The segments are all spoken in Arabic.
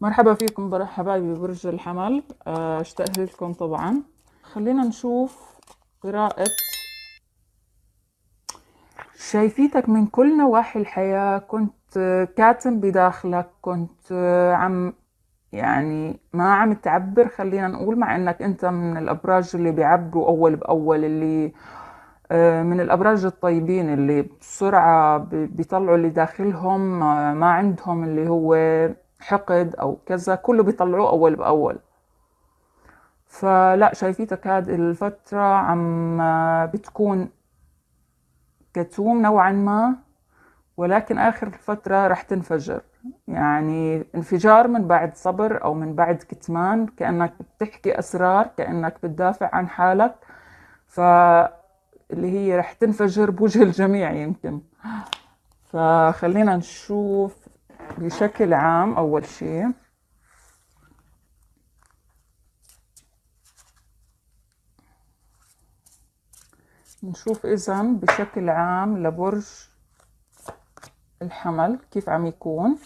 مرحبا فيكم برح حبايبي برج الحمل آه، اشتقت لكم طبعا خلينا نشوف قراءة شايفيتك من كل نواحي الحياة كنت آه، كاتم بداخلك كنت آه، عم يعني ما عم تعبر خلينا نقول مع انك انت من الابراج اللي بيعبروا اول باول اللي من الابراج الطيبين اللي بسرعه بيطلعوا اللي داخلهم ما عندهم اللي هو حقد او كذا كله بيطلعوه اول باول فلا شايفيتك هاد الفترة عم بتكون كتوم نوعا ما ولكن آخر الفترة رح تنفجر يعني انفجار من بعد صبر أو من بعد كتمان كأنك بتحكي أسرار كأنك بتدافع عن حالك فاللي هي رح تنفجر بوجه الجميع يمكن فخلينا نشوف بشكل عام أول شيء نشوف إذا بشكل عام لبرج الحمل كيف عم يكون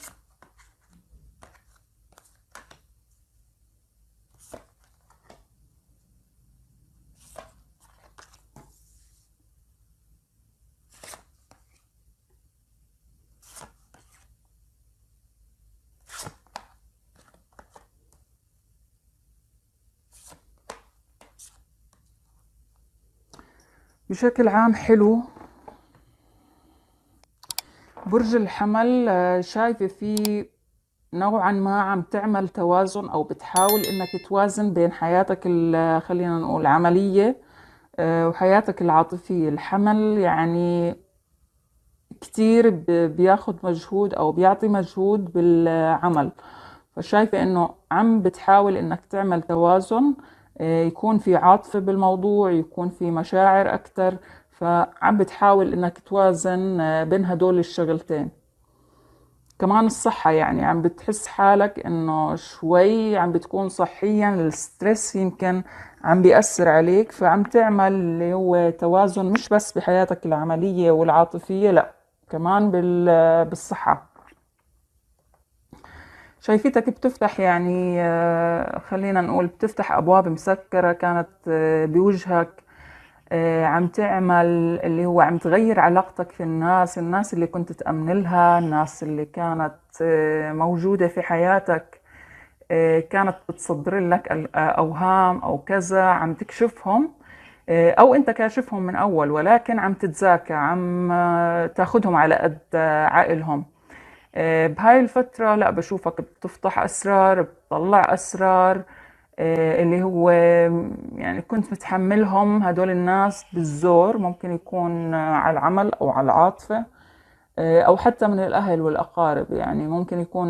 بشكل عام حلو برج الحمل آه، شايفة فيه نوعا ما عم تعمل توازن أو بتحاول إنك توازن بين حياتك آه، خلينا نقول عملية آه، وحياتك العاطفية الحمل يعني كتير بياخد مجهود أو بيعطي مجهود بالعمل فشايفة إنه عم بتحاول إنك تعمل توازن آه، يكون في عاطفة بالموضوع يكون في مشاعر أكتر فعم بتحاول إنك توازن آه، بين هدول الشغلتين كمان الصحة يعني عم بتحس حالك إنه شوي عم بتكون صحيا الستريس يمكن عم بيأثر عليك فعم تعمل اللي هو توازن مش بس بحياتك العملية والعاطفية لأ كمان بالصحة شايفتك بتفتح يعني آه، خلينا نقول بتفتح أبواب مسكرة كانت آه، بوجهك آه، عم تعمل اللي هو عم تغير علاقتك في الناس الناس اللي كنت تأمن لها الناس اللي كانت موجودة في حياتك كانت بتصدر لك أوهام أو كذا عم تكشفهم أو أنت كاشفهم من أول ولكن عم تتزاكى عم تاخدهم على قد عقلهم آه، بهاي الفترة لا بشوفك بتفتح أسرار بتطلع أسرار آه، اللي هو يعني كنت متحملهم هدول الناس بالزور ممكن يكون على العمل أو على العاطفة آه، أو حتى من الأهل والأقارب يعني ممكن يكون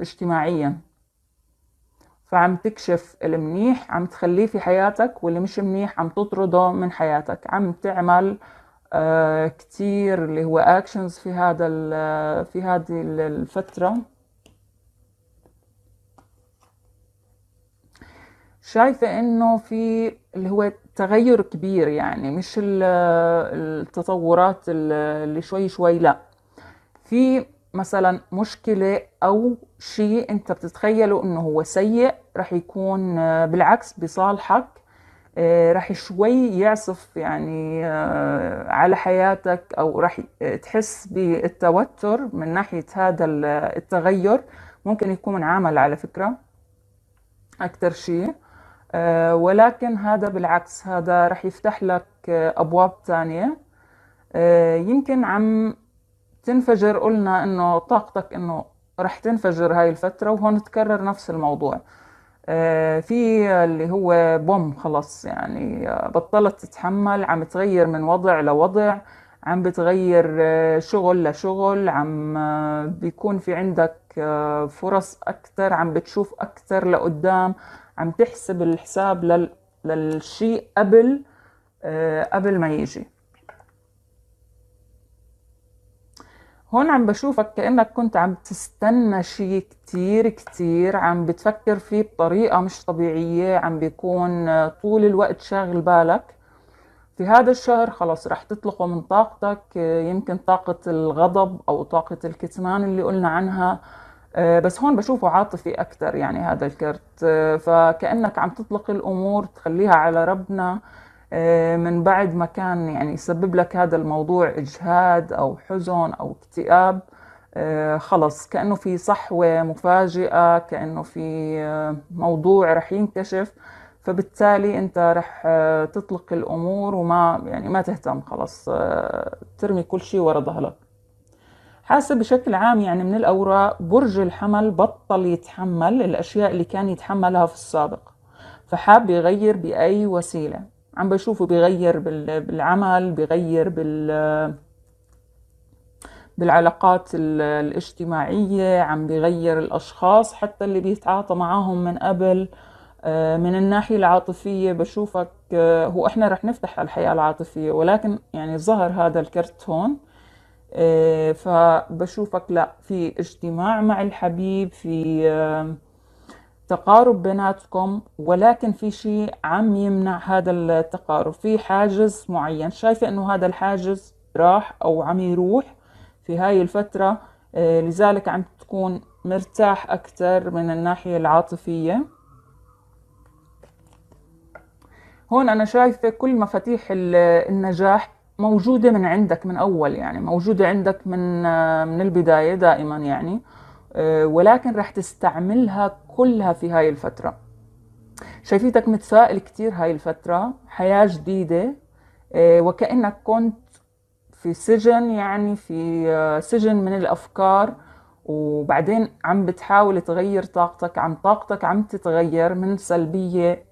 اجتماعيا فعم تكشف المنيح عم تخليه في حياتك واللي مش منيح عم تطرده من حياتك عم تعمل آه، كتير اللي هو اكشنز في هذا آه، في هذه الفتره شايفه انه في اللي هو تغير كبير يعني مش آه، التطورات اللي شوي شوي لا في مثلا مشكله او شيء انت بتتخيله انه هو سيء راح يكون بالعكس بصالحك آه، راح شوي يعصف يعني آه، على حياتك او راح آه، تحس بالتوتر من ناحيه هذا التغير ممكن يكون عمل على فكره اكثر شيء ولكن هذا بالعكس هذا راح يفتح لك ابواب ثانيه يمكن عم تنفجر قلنا انه طاقتك انه راح تنفجر هاي الفتره وهون تكرر نفس الموضوع آه، في اللي هو بوم خلاص يعني آه، بطلت تتحمل عم تغير من وضع لوضع عم بتغير آه، شغل لشغل عم بيكون في عندك فرص أكتر عم بتشوف أكتر لقدام عم تحسب الحساب للشيء قبل قبل ما يجي هون عم بشوفك كأنك كنت عم تستنى شيء كتير كتير عم بتفكر فيه بطريقة مش طبيعية عم بيكون طول الوقت شاغل بالك في هذا الشهر خلاص رح تطلقه من طاقتك يمكن طاقة الغضب أو طاقة الكتمان اللي قلنا عنها بس هون بشوفه عاطفي أكتر يعني هذا الكرت فكأنك عم تطلق الأمور تخليها على ربنا آه، من بعد ما كان يعني يسبب لك هذا الموضوع إجهاد أو حزن أو اكتئاب آه، خلص كأنه في صحوة مفاجئة كأنه في آه، موضوع رح ينكشف فبالتالي انت رح تطلق الامور وما يعني ما تهتم خلص ترمي كل شيء ورا ظهرك حاسب بشكل عام يعني من الاوراق برج الحمل بطل يتحمل الاشياء اللي كان يتحملها في السابق فحاب يغير باي وسيله عم بشوفه بغير بالعمل بغير بال بالعلاقات الاجتماعية عم بغير الأشخاص حتى اللي بيتعاطى معاهم من قبل آه، من الناحية العاطفية بشوفك آه، هو احنا رح نفتح الحياة العاطفية ولكن يعني ظهر هذا الكرت هون آه، فبشوفك لا في اجتماع مع الحبيب في تقارب بيناتكم ولكن في شيء عم يمنع هذا التقارب في حاجز معين شايفة انه هذا الحاجز راح او عم يروح في هاي الفترة آه، لذلك عم تكون مرتاح أكثر من الناحية العاطفية هون أنا شايفة كل مفاتيح النجاح موجودة من عندك من أول يعني موجودة عندك من آه، من البداية دائما يعني آه، ولكن رح تستعملها كلها في هاي الفترة شايفيتك متفائل كتير هاي الفترة حياة جديدة آه، وكأنك كنت في سجن يعني في آه، سجن من الأفكار وبعدين عم بتحاول تغير طاقتك عم طاقتك عم تتغير من سلبية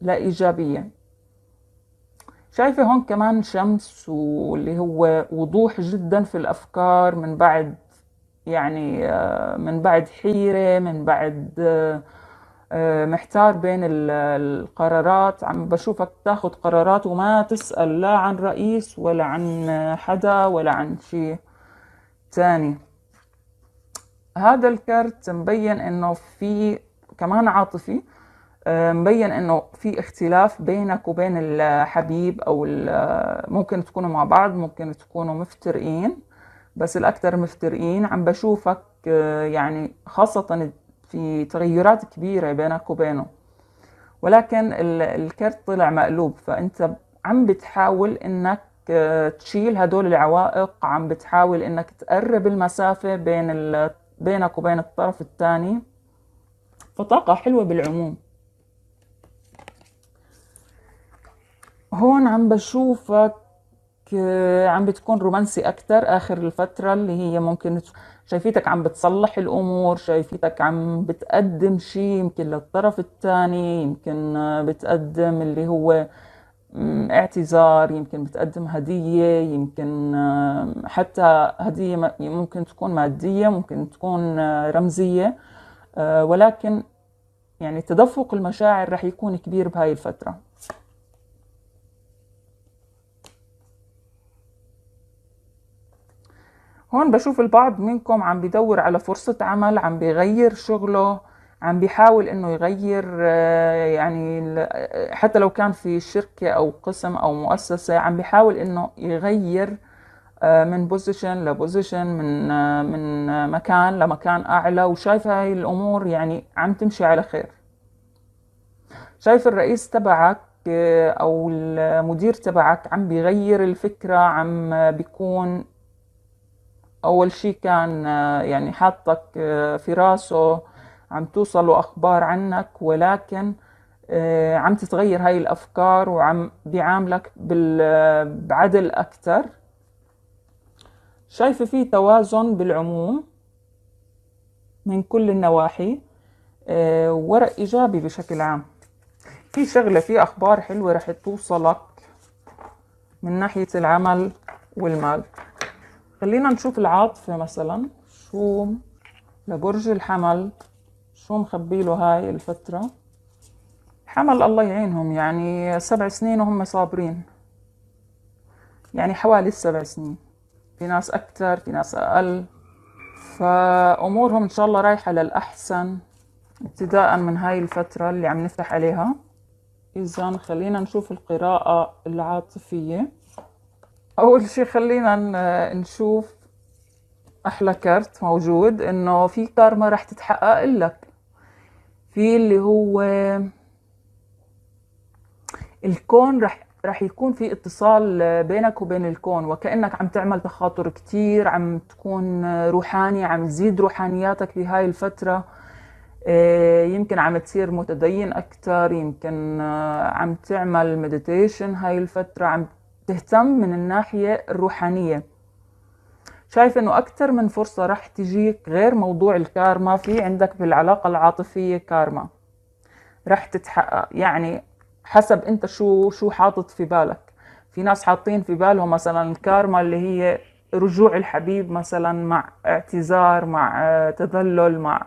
لإيجابية شايفة هون كمان شمس واللي هو وضوح جدا في الأفكار من بعد يعني آه، من بعد حيرة من بعد آه، محتار بين القرارات عم بشوفك تاخد قرارات وما تسأل لا عن رئيس ولا عن حدا ولا عن شيء تاني هذا الكرت مبين انه في كمان عاطفي آه، مبين انه في اختلاف بينك وبين الحبيب او ممكن تكونوا مع بعض ممكن تكونوا مفترقين بس الأكثر مفترقين عم بشوفك آه، يعني خاصة في تغيرات كبيرة بينك وبينه ولكن الكرت طلع مقلوب فأنت عم بتحاول إنك آه، تشيل هدول العوائق عم بتحاول إنك تقرب المسافة بين بينك وبين الطرف الثاني فطاقة حلوة بالعموم هون عم بشوفك آه، عم بتكون رومانسي اكثر اخر الفتره اللي هي ممكن شايفيتك عم بتصلح الامور شايفيتك عم بتقدم شيء يمكن للطرف الثاني يمكن آه، بتقدم اللي هو اعتذار يمكن بتقدم هدية يمكن آه، حتى هدية ممكن تكون مادية ممكن تكون رمزية ولكن يعني تدفق المشاعر رح يكون كبير بهاي الفترة هون بشوف البعض منكم عم بدور على فرصة عمل عم بيغير شغله عم بيحاول انه يغير آه، يعني آه، حتى لو كان في شركة او قسم او مؤسسة عم بيحاول انه يغير آه، من بوزيشن لبوزيشن من من مكان لمكان اعلى وشايف هاي الامور يعني عم تمشي على خير شايف الرئيس تبعك او المدير تبعك عم بيغير الفكرة عم بيكون أول شيء كان آه، يعني حاطك آه، في راسه عم توصله أخبار عنك ولكن آه، عم تتغير هاي الأفكار وعم بيعاملك بعدل أكثر شايفة في توازن بالعموم من كل النواحي ورق إيجابي بشكل عام في شغلة في أخبار حلوة رح توصلك من ناحية العمل والمال خلينا نشوف العاطفة مثلا شو لبرج الحمل شو مخبي له هاي الفترة حمل الله يعينهم يعني سبع سنين وهم صابرين يعني حوالي السبع سنين في ناس أكثر في ناس أقل فأمورهم إن شاء الله رايحة للأحسن ابتداء من هاي الفترة اللي عم نفتح عليها إذا خلينا نشوف القراءة العاطفية اول شيء خلينا نشوف احلى كارت موجود انه في كارما رح تتحقق لك في اللي هو الكون رح رح يكون في اتصال بينك وبين الكون وكأنك عم تعمل تخاطر كتير عم تكون روحاني عم تزيد روحانياتك بهاي الفترة آه، يمكن عم تصير متدين أكتر يمكن آه، عم تعمل مديتيشن هاي الفترة عم تهتم من الناحية الروحانية شايف انه اكثر من فرصة رح تجيك غير موضوع الكارما في عندك بالعلاقة العاطفية كارما رح تتحقق يعني حسب انت شو شو حاطط في بالك في ناس حاطين في بالهم مثلا الكارما اللي هي رجوع الحبيب مثلا مع اعتذار مع تذلل مع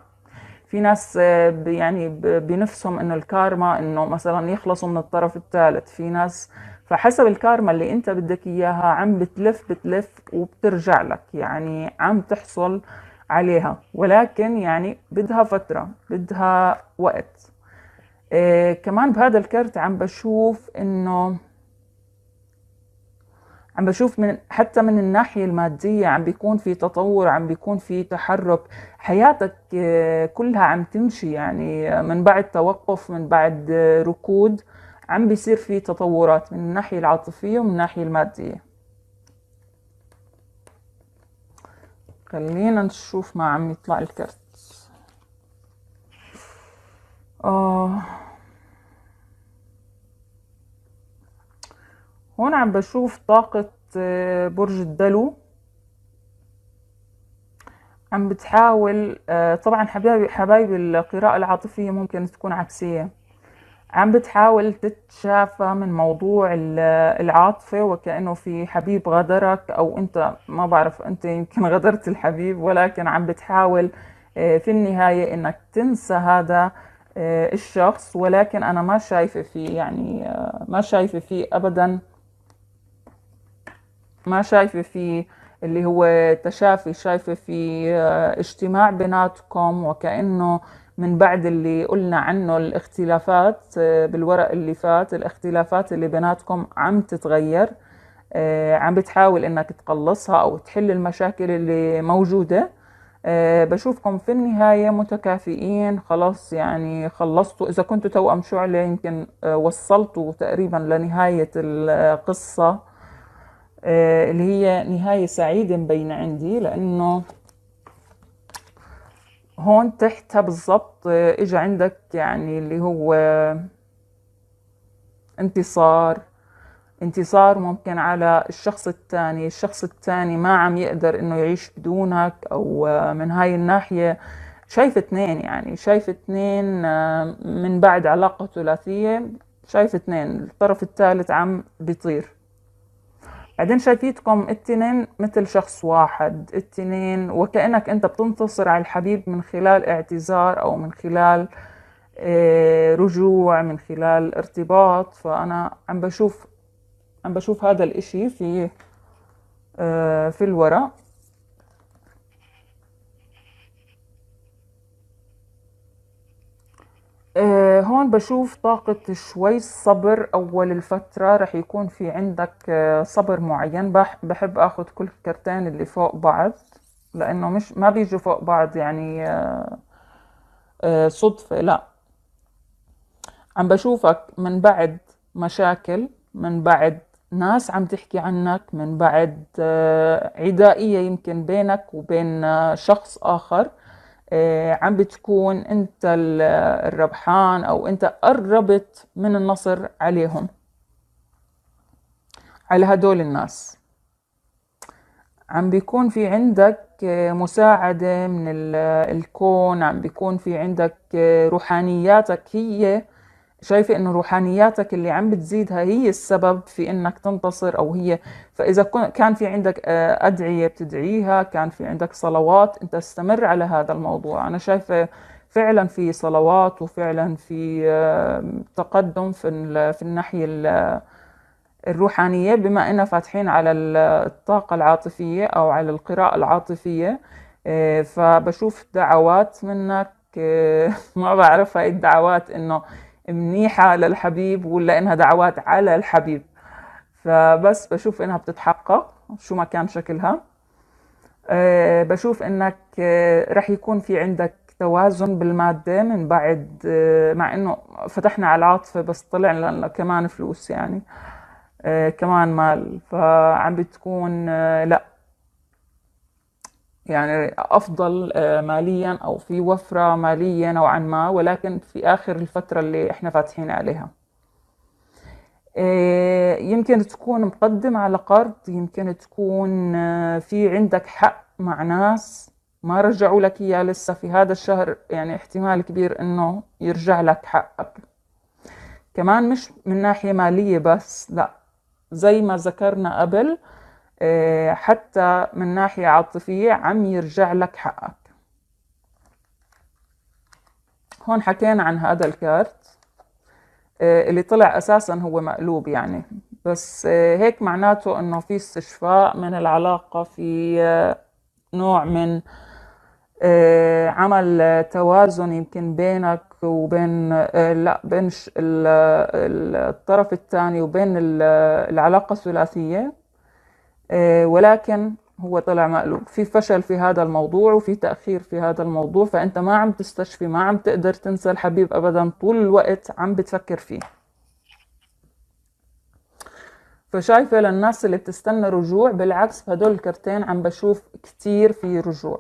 في ناس يعني بنفسهم انه الكارما انه مثلا يخلصوا من الطرف الثالث في ناس فحسب الكارما اللي انت بدك اياها عم بتلف بتلف وبترجع لك يعني عم تحصل عليها ولكن يعني بدها فترة بدها وقت إيه كمان بهذا الكرت عم بشوف انه عم بشوف من حتى من الناحية المادية عم بيكون في تطور عم بيكون في تحرك حياتك آه، كلها عم تمشي يعني آه، من بعد توقف من بعد آه، ركود عم بيصير في تطورات من الناحية العاطفية ومن الناحية المادية خلينا نشوف ما عم يطلع الكرت آه. هون عم بشوف طاقة آه، برج الدلو عم بتحاول آه، طبعا حبايبي حبايبي القراءة العاطفية ممكن تكون عكسية عم بتحاول تتشافى من موضوع العاطفة وكأنه في حبيب غدرك أو أنت ما بعرف أنت يمكن غدرت الحبيب ولكن عم بتحاول آه، في النهاية أنك تنسى هذا آه، الشخص ولكن أنا ما شايفة فيه يعني آه، ما شايفة فيه أبدا ما شايفة فيه اللي هو تشافي شايفة فيه اجتماع بيناتكم وكأنه من بعد اللي قلنا عنه الاختلافات آه، بالورق اللي فات الاختلافات اللي بيناتكم عم تتغير آه، عم بتحاول انك تقلصها او تحل المشاكل اللي موجوده آه، بشوفكم في النهاية متكافئين خلاص يعني خلصتوا إذا كنتوا توأم شعلة يمكن وصلتوا تقريبا لنهاية القصة اللي هي نهاية سعيدة مبينة عندي لأنه هون تحتها بالضبط آه، اجى عندك يعني اللي هو آه، انتصار انتصار ممكن على الشخص الثاني الشخص الثاني ما عم يقدر انه يعيش بدونك او آه، من هاي الناحية شايف اثنين يعني شايف اثنين من بعد علاقة ثلاثية شايف اثنين الطرف الثالث عم بيطير بعدين شايفيتكم التنين مثل شخص واحد التنين وكأنك أنت بتنتصر على الحبيب من خلال اعتذار أو من خلال آه، رجوع من خلال ارتباط فأنا عم بشوف عم بشوف هذا الإشي في آه، في الورق هون بشوف طاقة شوي الصبر أول الفترة رح يكون في عندك آه، صبر معين بحب أخذ كل كرتين اللي فوق بعض لأنه مش ما بيجوا فوق بعض يعني آه، آه، صدفة لا عم بشوفك من بعد مشاكل من بعد ناس عم تحكي عنك من بعد عدائية يمكن بينك وبين شخص آخر آه، عم بتكون انت الربحان او انت قربت من النصر عليهم على هدول الناس عم بيكون في عندك آه، مساعدة من الكون عم بيكون في عندك آه، روحانياتك هي شايفة انه روحانياتك اللي عم بتزيدها هي السبب في انك تنتصر او هي فاذا كان في عندك آه، ادعية بتدعيها كان في عندك صلوات انت استمر على هذا الموضوع انا شايفة فعلا في صلوات وفعلا في آه، تقدم في في الناحية الروحانية بما أننا فاتحين على الطاقة العاطفية أو على القراءة العاطفية آه، فبشوف دعوات منك ما بعرف هاي الدعوات إنه منيحة للحبيب ولا إنها دعوات على الحبيب فبس بشوف إنها بتتحقق شو ما كان شكلها آه، بشوف إنك آه، رح يكون في عندك توازن بالمادة من بعد آه، مع إنه فتحنا على العاطفة بس طلع لنا كمان فلوس يعني كمان مال فعم بتكون لأ يعني افضل آه، ماليا او في وفره ماليه نوعا ما ولكن في اخر الفتره اللي احنا فاتحين عليها آه، يمكن تكون مقدم على قرض يمكن تكون آه، في عندك حق مع ناس ما رجعوا لك اياه لسه في هذا الشهر يعني احتمال كبير انه يرجع لك حقك كمان مش من ناحيه ماليه بس لا زي ما ذكرنا قبل آه، حتى من ناحية عاطفية عم يرجع لك حقك هون حكينا عن هذا الكارت آه، اللي طلع أساسا هو مقلوب يعني بس آه، هيك معناته انه في استشفاء من العلاقة في نوع من عمل توازن يمكن بينك وبين لا بين الطرف الثاني وبين العلاقة الثلاثية آه، ولكن هو طلع مقلوب في فشل في هذا الموضوع وفي تأخير في هذا الموضوع فأنت ما عم تستشفي ما عم تقدر تنسى الحبيب أبدا طول الوقت عم بتفكر فيه فشايفة للناس اللي بتستنى رجوع بالعكس هدول الكرتين عم بشوف كتير في رجوع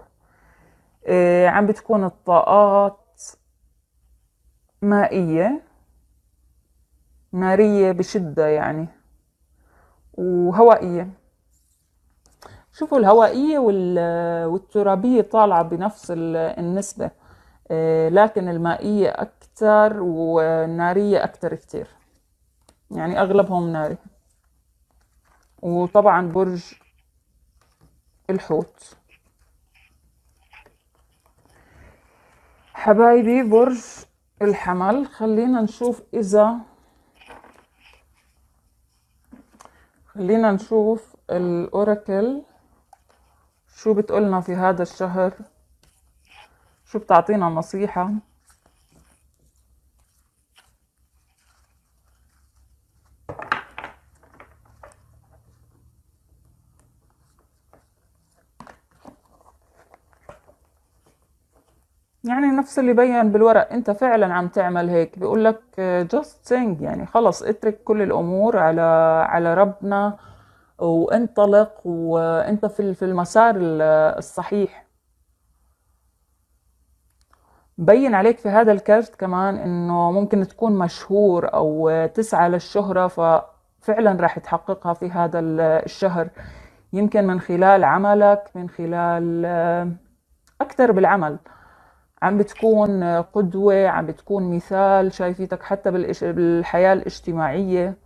آه، عم بتكون الطاقات مائية نارية بشدة يعني وهوائية شوفوا الهوائية والترابية طالعة بنفس النسبة آه، لكن المائية أكتر والنارية أكتر كتير يعني أغلبهم ناري وطبعا برج الحوت حبايبي برج الحمل خلينا نشوف إذا خلينا نشوف الأوراكل شو بتقولنا في هذا الشهر شو بتعطينا نصيحة يعني نفس اللي بين بالورق انت فعلا عم تعمل هيك بيقول لك جاست سينج يعني خلص اترك كل الامور على على ربنا وانطلق وانت في المسار الصحيح بين عليك في هذا الكارت كمان انه ممكن تكون مشهور او تسعى للشهرة ففعلا راح تحققها في هذا الشهر يمكن من خلال عملك من خلال اكثر بالعمل عم بتكون قدوة عم بتكون مثال شايفيتك حتى بالحياة الاجتماعية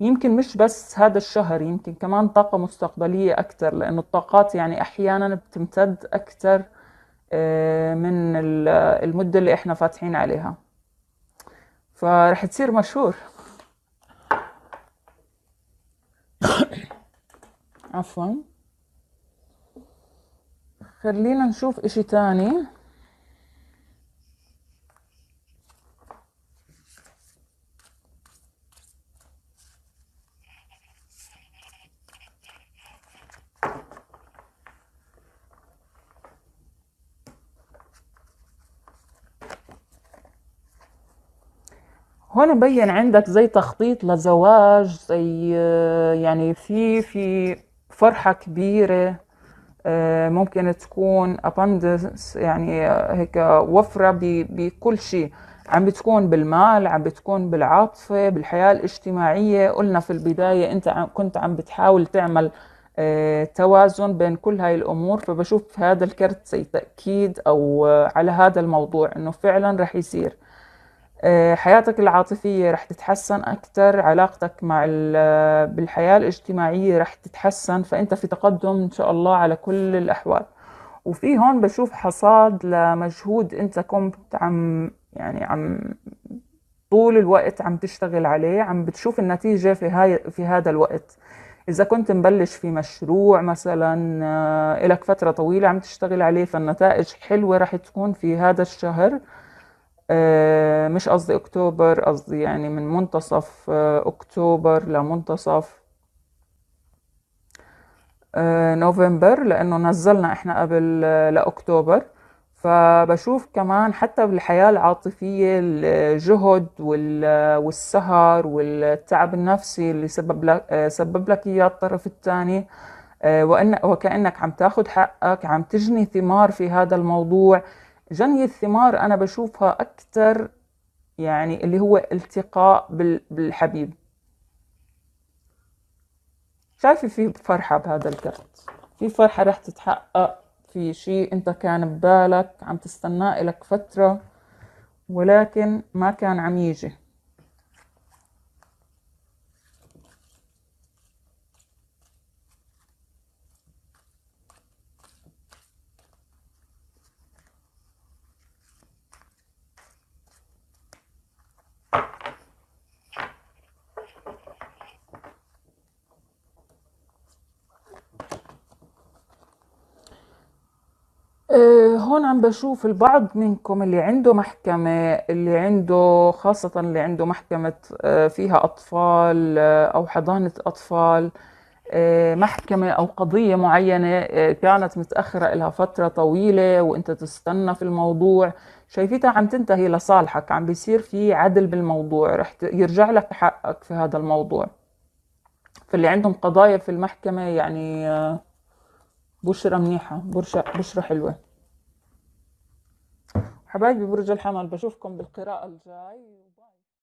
يمكن مش بس هذا الشهر يمكن كمان طاقة مستقبلية أكثر لأنه الطاقات يعني أحيانا بتمتد أكثر آه، من المدة اللي إحنا فاتحين عليها فرح تصير مشهور عفوا خلينا نشوف إشي تاني هون مبين عندك زي تخطيط لزواج زي آه، يعني في في فرحة كبيرة آه، ممكن تكون اباندس يعني آه، هيك وفرة بكل شيء عم بتكون بالمال عم بتكون بالعاطفة بالحياة الاجتماعية قلنا في البداية أنت كنت عم بتحاول تعمل توازن بين كل هاي الأمور فبشوف هذا الكرت زي تأكيد أو على هذا الموضوع أنه فعلا رح يصير آه، حياتك العاطفية رح تتحسن أكثر علاقتك مع آه، بالحياة الاجتماعية رح تتحسن فأنت في تقدم إن شاء الله على كل الأحوال وفي هون بشوف حصاد لمجهود أنت كنت عم يعني عم طول الوقت عم تشتغل عليه عم بتشوف النتيجة في, هاي في هذا الوقت إذا كنت مبلش في مشروع مثلا آه، إلك فترة طويلة عم تشتغل عليه فالنتائج حلوة رح تكون في هذا الشهر آه، مش قصدي أكتوبر قصدي يعني من منتصف آه، أكتوبر لمنتصف آه، نوفمبر لأنه نزلنا إحنا قبل لأكتوبر فبشوف كمان حتى بالحياة العاطفية الجهد والسهر والتعب النفسي اللي سبب لك, سبب لك إياه الطرف الثاني وإن وكأنك عم تاخد حقك عم تجني ثمار في هذا الموضوع جني الثمار أنا بشوفها أكثر يعني اللي هو التقاء بالحبيب شايفة في فرحة بهذا الكرت في فرحة رح تتحقق في شيء انت كان ببالك عم تستناه لك فترة ولكن ما كان عم يجي هون عم بشوف البعض منكم اللي عنده محكمة اللي عنده خاصة اللي عنده محكمة آه، فيها أطفال آه، أو حضانة أطفال آه، محكمة أو قضية معينة كانت متأخرة إلها فترة طويلة وأنت تستنى في الموضوع شايفتها عم تنتهي لصالحك عم بيصير في عدل بالموضوع رح يرجع لك حقك في هذا الموضوع فاللي عندهم قضايا في المحكمة يعني بشرة منيحة بشرة حلوة حبايبي برج الحمل بشوفكم بالقراءة الجاي